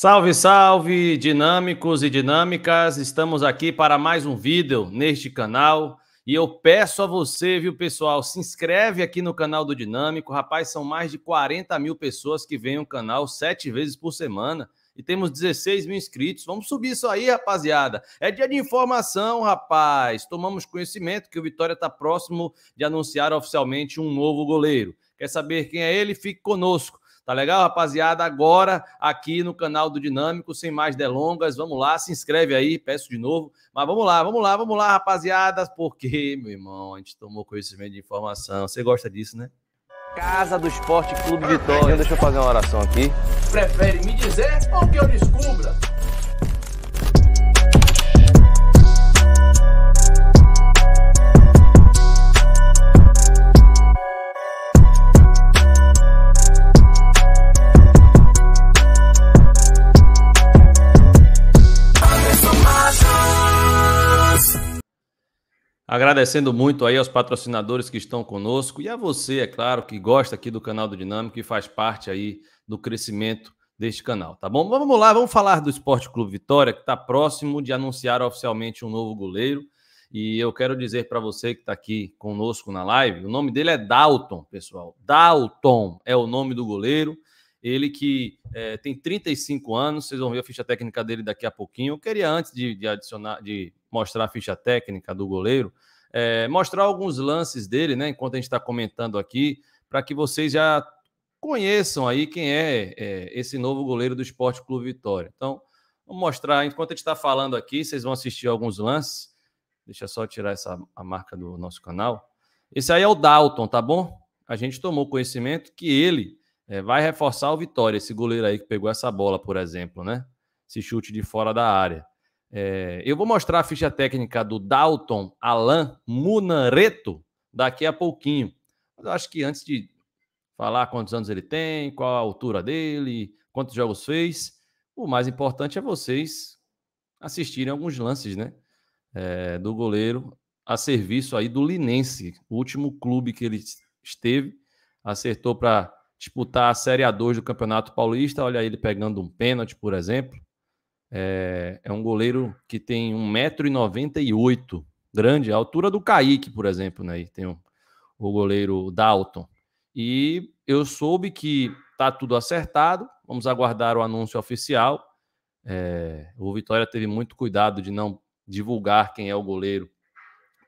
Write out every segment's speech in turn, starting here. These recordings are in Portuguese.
Salve, salve, dinâmicos e dinâmicas! Estamos aqui para mais um vídeo neste canal. E eu peço a você, viu, pessoal, se inscreve aqui no canal do Dinâmico. Rapaz, são mais de 40 mil pessoas que veem o canal sete vezes por semana. E temos 16 mil inscritos. Vamos subir isso aí, rapaziada. É dia de informação, rapaz. Tomamos conhecimento que o Vitória está próximo de anunciar oficialmente um novo goleiro. Quer saber quem é ele? Fique conosco. Tá legal, rapaziada? Agora aqui no canal do Dinâmico, sem mais delongas, vamos lá, se inscreve aí, peço de novo. Mas vamos lá, vamos lá, vamos lá, rapaziada, porque, meu irmão, a gente tomou conhecimento de informação. Você gosta disso, né? Casa do Esporte Clube Vitória. Deixa eu fazer uma oração aqui. Prefere me dizer ou que eu descubra? Agradecendo muito aí aos patrocinadores que estão conosco e a você, é claro, que gosta aqui do canal do Dinâmico e faz parte aí do crescimento deste canal, tá bom? Vamos lá, vamos falar do Esporte Clube Vitória, que está próximo de anunciar oficialmente um novo goleiro. E eu quero dizer para você que está aqui conosco na live, o nome dele é Dalton, pessoal. Dalton é o nome do goleiro. Ele que é, tem 35 anos, vocês vão ver a ficha técnica dele daqui a pouquinho. Eu queria, antes de, de adicionar, de mostrar a ficha técnica do goleiro, é, mostrar alguns lances dele, né? Enquanto a gente está comentando aqui, para que vocês já conheçam aí quem é, é, esse novo goleiro do Esporte Clube Vitória. Então, vamos mostrar, enquanto a gente está falando aqui, vocês vão assistir alguns lances. Deixa só tirar essa a marca do nosso canal. Esse aí é o Dalton, tá bom? A gente tomou conhecimento que ele é, vai reforçar o Vitória, esse goleiro aí que pegou essa bola, por exemplo, né? Esse chute de fora da área. É, eu vou mostrar a ficha técnica do Dalton Alan Munareto daqui a pouquinho. Mas eu acho que antes de falar quantos anos ele tem, qual a altura dele, quantos jogos fez, o mais importante é vocês assistirem alguns lances, né? É, do goleiro a serviço aí do Linense, o último clube que ele esteve, acertou para disputar a Série A2 do Campeonato Paulista. Olha ele pegando um pênalti, por exemplo. É, é um goleiro que tem 1,98m, grande, a altura do Kaique, por exemplo, né? E tem o goleiro Dalton. E eu soube que tá tudo acertado, vamos aguardar o anúncio oficial. É, o Vitória teve muito cuidado de não divulgar quem é o goleiro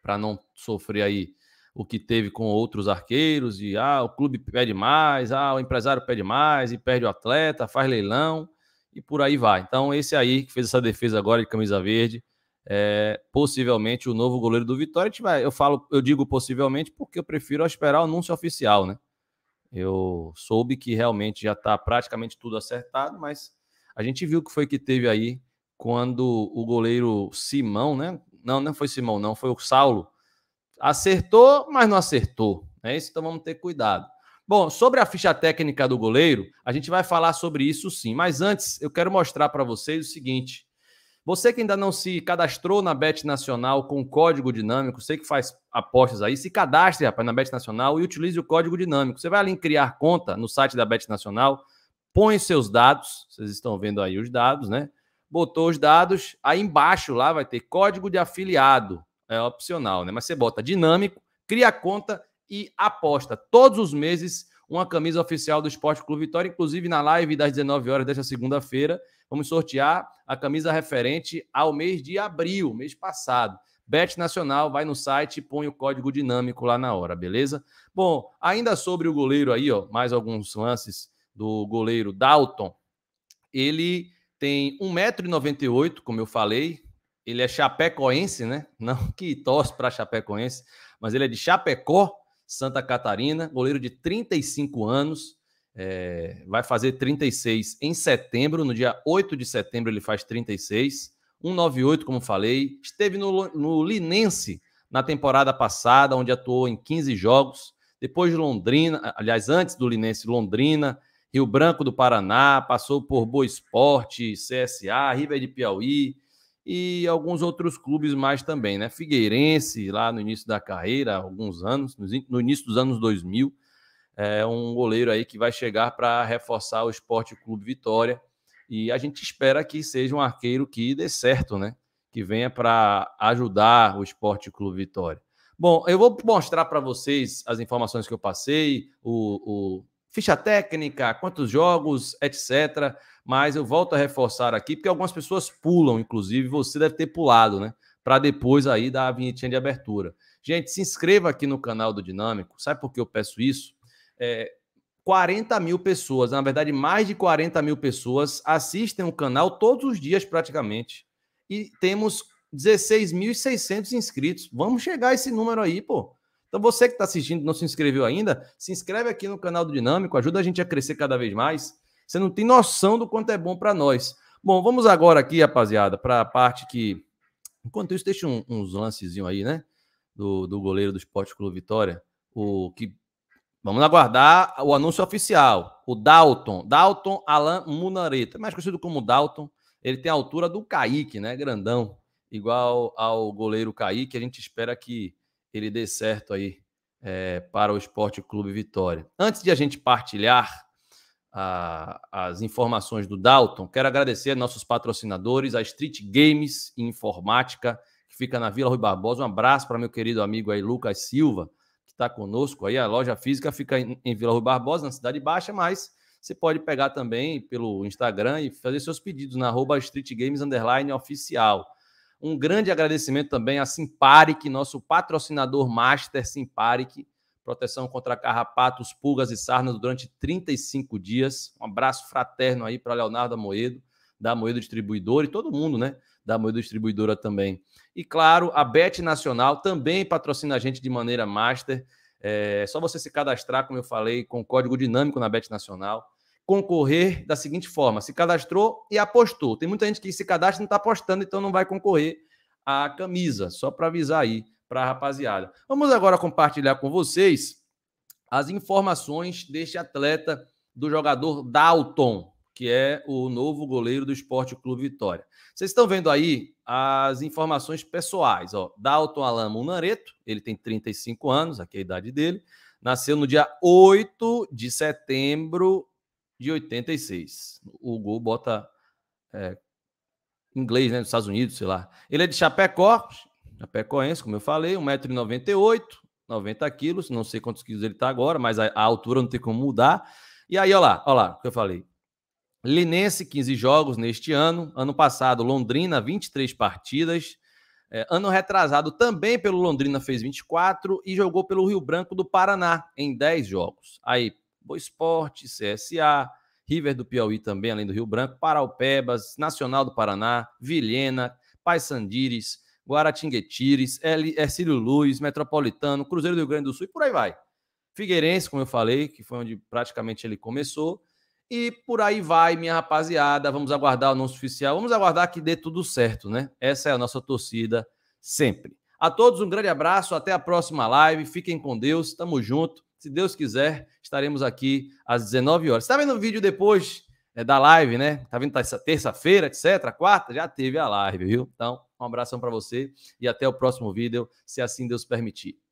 para não sofrer aí o que teve com outros arqueiros, e ah, o clube pede mais, ah, o empresário pede mais, e perde o atleta, faz leilão e por aí vai. Então, esse aí que fez essa defesa agora de camisa verde, é possivelmente o novo goleiro do Vitória. Eu falo, eu digo possivelmente porque eu prefiro esperar o anúncio oficial, né? Eu soube que realmente já está praticamente tudo acertado, mas a gente viu que foi que teve aí quando o goleiro Simão, né? Não, não foi Simão, não, foi o Saulo. Acertou, mas não acertou. É isso, então vamos ter cuidado. Bom, sobre a ficha técnica do goleiro, a gente vai falar sobre isso sim, mas antes eu quero mostrar para vocês o seguinte. Você que ainda não se cadastrou na Bet Nacional com código dinâmico, sei que faz apostas aí, se cadastre, rapaz, na Bet Nacional e utilize o código dinâmico. Você vai ali em criar conta no site da Bet Nacional, põe seus dados, vocês estão vendo aí os dados, né? Botou os dados, aí embaixo lá vai ter código de afiliado, é opcional, né? Mas você bota dinâmico, cria a conta e aposta. Todos os meses, uma camisa oficial do Esporte Clube Vitória, inclusive na live das 19 horas desta segunda-feira, vamos sortear a camisa referente ao mês de abril, mês passado. Bet Nacional, vai no site e põe o código dinâmico lá na hora, beleza? Bom, ainda sobre o goleiro aí, ó, mais alguns lances do goleiro Dalton. Ele tem 1,98m, como eu falei. Ele é chapecoense, né? Não que torce para chapecoense, mas ele é de Chapecó, Santa Catarina, goleiro de 35 anos, é, vai fazer 36 em setembro, no dia 8 de setembro ele faz 36, 198, como falei, esteve no, no Linense na temporada passada, onde atuou em 15 jogos, depois de Londrina, aliás, antes do Linense, Londrina, Rio Branco do Paraná, passou por Boa Esporte, CSA, River de Piauí, e alguns outros clubes mais também, né? Figueirense, lá no início da carreira, alguns anos, no início dos anos 2000, é um goleiro aí que vai chegar para reforçar o Esporte Clube Vitória. E a gente espera que seja um arqueiro que dê certo, né? Que venha para ajudar o Esporte Clube Vitória. Bom, eu vou mostrar para vocês as informações que eu passei, o, o, ficha técnica, quantos jogos, etc. Mas eu volto a reforçar aqui, porque algumas pessoas pulam, inclusive você deve ter pulado, né? Para depois aí dar a vinhetinha de abertura. Gente, se inscreva aqui no canal do Dinâmico. Sabe por que eu peço isso? É, 40 mil pessoas, na verdade, mais de 40 mil pessoas assistem o canal todos os dias praticamente. E temos 16.600 inscritos. Vamos chegar a esse número aí, pô. Então você que está assistindo, não se inscreveu ainda, se inscreve aqui no canal do Dinâmico, ajuda a gente a crescer cada vez mais. Você não tem noção do quanto é bom para nós. Bom, vamos agora aqui, rapaziada, para a parte que. Enquanto isso, deixa um, uns lancezinhos aí, né? Do, do goleiro do Esporte Clube Vitória. O que. Vamos aguardar o anúncio oficial. O Dalton. Dalton Alan Munareta, mais conhecido como Dalton. Ele tem a altura do Kaique, né? Grandão. Igual ao goleiro Kaique. A gente espera que ele dê certo aí é, para o Esporte Clube Vitória. Antes de a gente partilhar a, as informações do Dalton, quero agradecer nossos patrocinadores, a Street Games e Informática, que fica na Vila Rui Barbosa. Um abraço para meu querido amigo aí, Lucas Silva, que está conosco aí. A loja física fica em, em Vila Rui Barbosa, na Cidade Baixa, mas você pode pegar também pelo Instagram e fazer seus pedidos na arroba Street Games Underline Oficial. Um grande agradecimento também a Simparic, nosso patrocinador master Simparic, proteção contra carrapatos, pulgas e sarnas durante 35 dias. Um abraço fraterno aí para Leonardo Moedo, da Moedo Distribuidora e todo mundo, né? Da Moedo Distribuidora também. E claro, a Bet Nacional também patrocina a gente de maneira master. É só você se cadastrar, como eu falei, com código dinâmico na Bet Nacional concorrer da seguinte forma: se cadastrou e apostou. Tem muita gente que se cadastra e não está apostando, então não vai concorrer à camisa. Só para avisar aí para a rapaziada. Vamos agora compartilhar com vocês as informações deste atleta do jogador Dalton, que é o novo goleiro do Esporte Clube Vitória. Vocês estão vendo aí as informações pessoais. Ó. Dalton Alamo Nareto, ele tem 35 anos, aqui é a idade dele. Nasceu no dia 8 de setembro de 86. O gol bota é, inglês, né? Dos Estados Unidos, sei lá. Ele é de Chapecó, Chapecoense, como eu falei, 1,98m, 90 quilos, não sei quantos quilos ele está agora, mas a, a, altura não tem como mudar. E aí, olha lá, olha lá o que eu falei. Linense, 15 jogos neste ano. Ano passado, Londrina, 23 partidas. É, ano retrasado, também pelo Londrina, fez 24 e jogou pelo Rio Branco do Paraná em 10 jogos. Aí, Boa Esporte, CSA, River do Piauí também, além do Rio Branco, Paraupebas, Nacional do Paraná, Vilhena, Paysandires, Guaratinguetires, Ercílio Luz, Metropolitano, Cruzeiro do Rio Grande do Sul e por aí vai. Figueirense, como eu falei, que foi onde praticamente ele começou. E por aí vai, minha rapaziada. Vamos aguardar o nosso oficial. Vamos aguardar que dê tudo certo, né? Essa é a nossa torcida sempre. A todos um grande abraço, até a próxima live. Fiquem com Deus, tamo junto se Deus quiser, estaremos aqui às 19 horas. Está vendo o vídeo depois é, da live, né? Tá vendo tá essa terça-feira, etc. Quarta já teve a live, viu? Então, um abração para você e até o próximo vídeo, se assim Deus permitir.